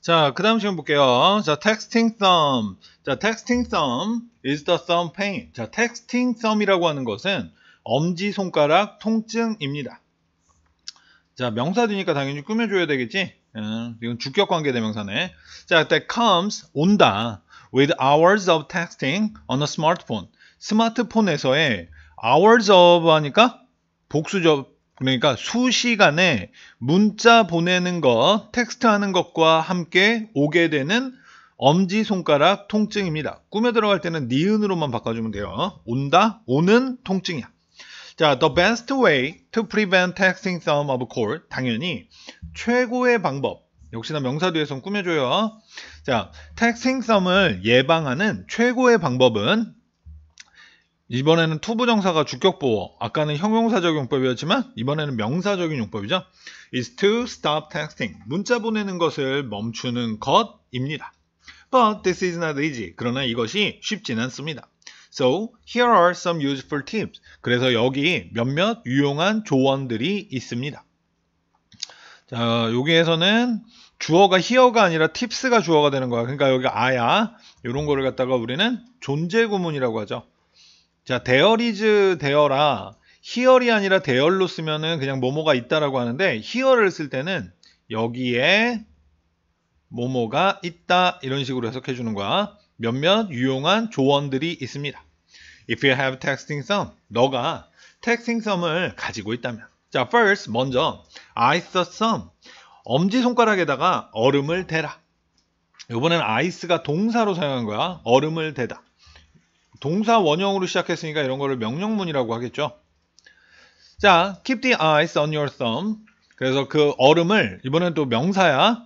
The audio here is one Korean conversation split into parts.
자, 그 다음 시험 볼게요. 자, texting thumb. 자, texting thumb is the thumb pain. 자, texting thumb이라고 하는 것은 엄지손가락 통증입니다. 자, 명사되니까 당연히 꾸며줘야 되겠지? 음, 이건 주격관계 대명사네. 자, that comes, 온다. with hours of texting on a smartphone. 스마트폰에서의 hours of 하니까 복수적 그러니까 수시간에 문자 보내는 것, 텍스트 하는 것과 함께 오게 되는 엄지손가락 통증입니다. 꾸며 들어갈 때는 니은으로만 바꿔주면 돼요. 온다, 오는 통증이야. 자, the best way to prevent texting some of cold. 당연히 최고의 방법. 역시나 명사 뒤에선 꾸며줘요. 자, texting some을 예방하는 최고의 방법은 이번에는 투부정사가 주격보호. 아까는 형용사적 용법이었지만 이번에는 명사적인 용법이죠. is to stop texting. 문자 보내는 것을 멈추는 것입니다. But this is not easy. 그러나 이것이 쉽지는 않습니다. So here are some useful tips. 그래서 여기 몇몇 유용한 조언들이 있습니다. 자, 여기에서는 주어가 히어가 아니라 tips가 주어가 되는 거야. 그러니까 여기 아야 이런 거를 갖다가 우리는 존재 구문이라고 하죠. 자, 대어리즈 대어라 히어리 아니라 대열로 쓰면은 그냥 모모가 있다라고 하는데 히어를 쓸 때는 여기에 모모가 있다 이런 식으로 해석해 주는 거야. 몇몇 유용한 조언들이 있습니다. If you have texting sum, 너가 texting sum을 가지고 있다면 자, first 먼저 I saw some 엄지손가락에다가 얼음을 대라. 이번엔 아이스가 동사로 사용한 거야. 얼음을 대다. 동사 원형으로 시작했으니까 이런 거를 명령문이라고 하겠죠. 자, keep the eyes on your thumb. 그래서 그 얼음을 이번엔 또 명사야.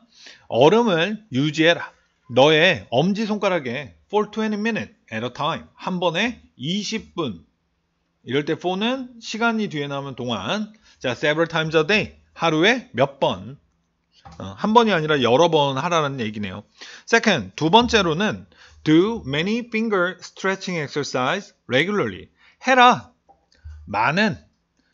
얼음을 유지해라. 너의 엄지 손가락에 for 20 minutes at a time 한 번에 20분. 이럴 때 for는 시간이 뒤에 나오면 동안. 자, several times a day 하루에 몇 번. 어, 한 번이 아니라 여러 번 하라는 얘기네요. Second, 두 번째로는 do many finger stretching exercise regularly. 해라. 많은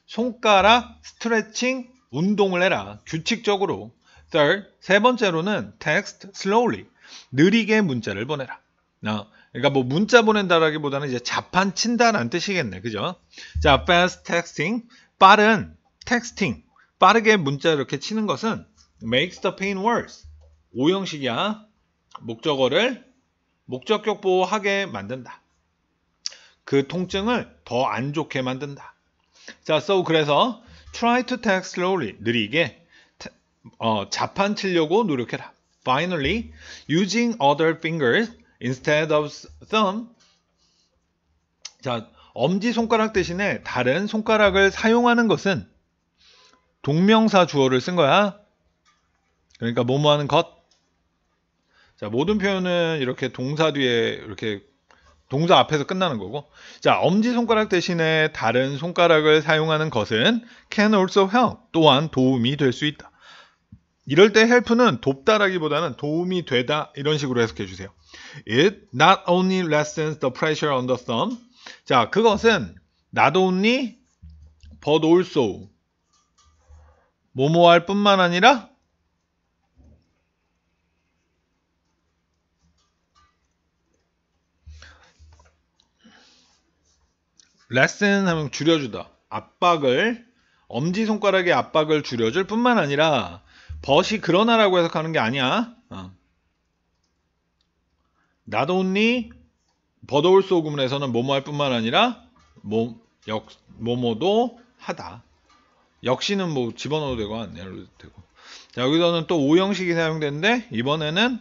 손가락 스트레칭 운동을 해라. 규칙적으로. Third, 세 번째로는 text slowly. 느리게 문자를 보내라. 어, 그러니까 뭐 문자 보낸다라기보다는 이제 자판 친다라는 뜻이겠네. 그죠? 자, fast texting. 빠른 texting. 빠르게 문자 이렇게 치는 것은 makes the pain worse. 오형식이야. 목적어를 목적격 보호하게 만든다. 그 통증을 더 안 좋게 만든다. 자, so 그래서 try to t a x slowly 느리게 어, 자판치려고 노력해라. Finally, using other fingers instead of thumb. 자, 엄지 손가락 대신에 다른 손가락을 사용하는 것은 동명사 주어를 쓴 거야. 그러니까 뭐뭐 하는 것. 자, 모든 표현은 이렇게 동사 뒤에 이렇게 동사 앞에서 끝나는 거고. 자, 엄지손가락 대신에 다른 손가락을 사용하는 것은 can also help 또한 도움이 될 수 있다. 이럴 때 help는 돕다라기보다는 도움이 되다 이런 식으로 해석해 주세요. It not only lessens the pressure on the thumb. 자, 그것은 not only but also 뭐뭐 할 뿐만 아니라 레슨 하면 줄여주다. 압박을 엄지손가락의 압박을 줄여줄 뿐만 아니라 벗이 그러나라고 해석하는 게 아니야. 어. 나도 언니 버더울 소구문에서는 뭐뭐 할 뿐만 아니라 뭐, 역, 뭐뭐도 하다. 역시는 뭐 집어넣어도 되고 안 내려도 되고. 자, 여기서는 또 오형식이 사용되는데 이번에는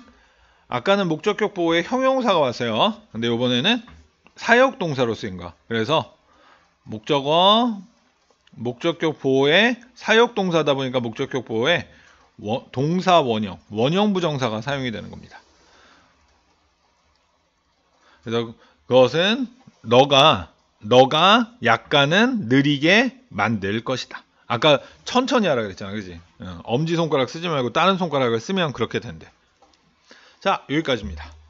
아까는 목적격 보호에 형용사가 왔어요. 근데 이번에는 사역 동사로 쓰인 거. 그래서 목적어 목적격 보호에 사역동사다 보니까 목적격 보호에 동사 원형 원형 부정사가 사용이 되는 겁니다. 그래서 그것은 너가 너가 약간은 느리게 만들 것이다. 아까 천천히 하라 그랬잖아, 그지? 어, 엄지 손가락 쓰지 말고 다른 손가락을 쓰면 그렇게 된대. 자 여기까지입니다.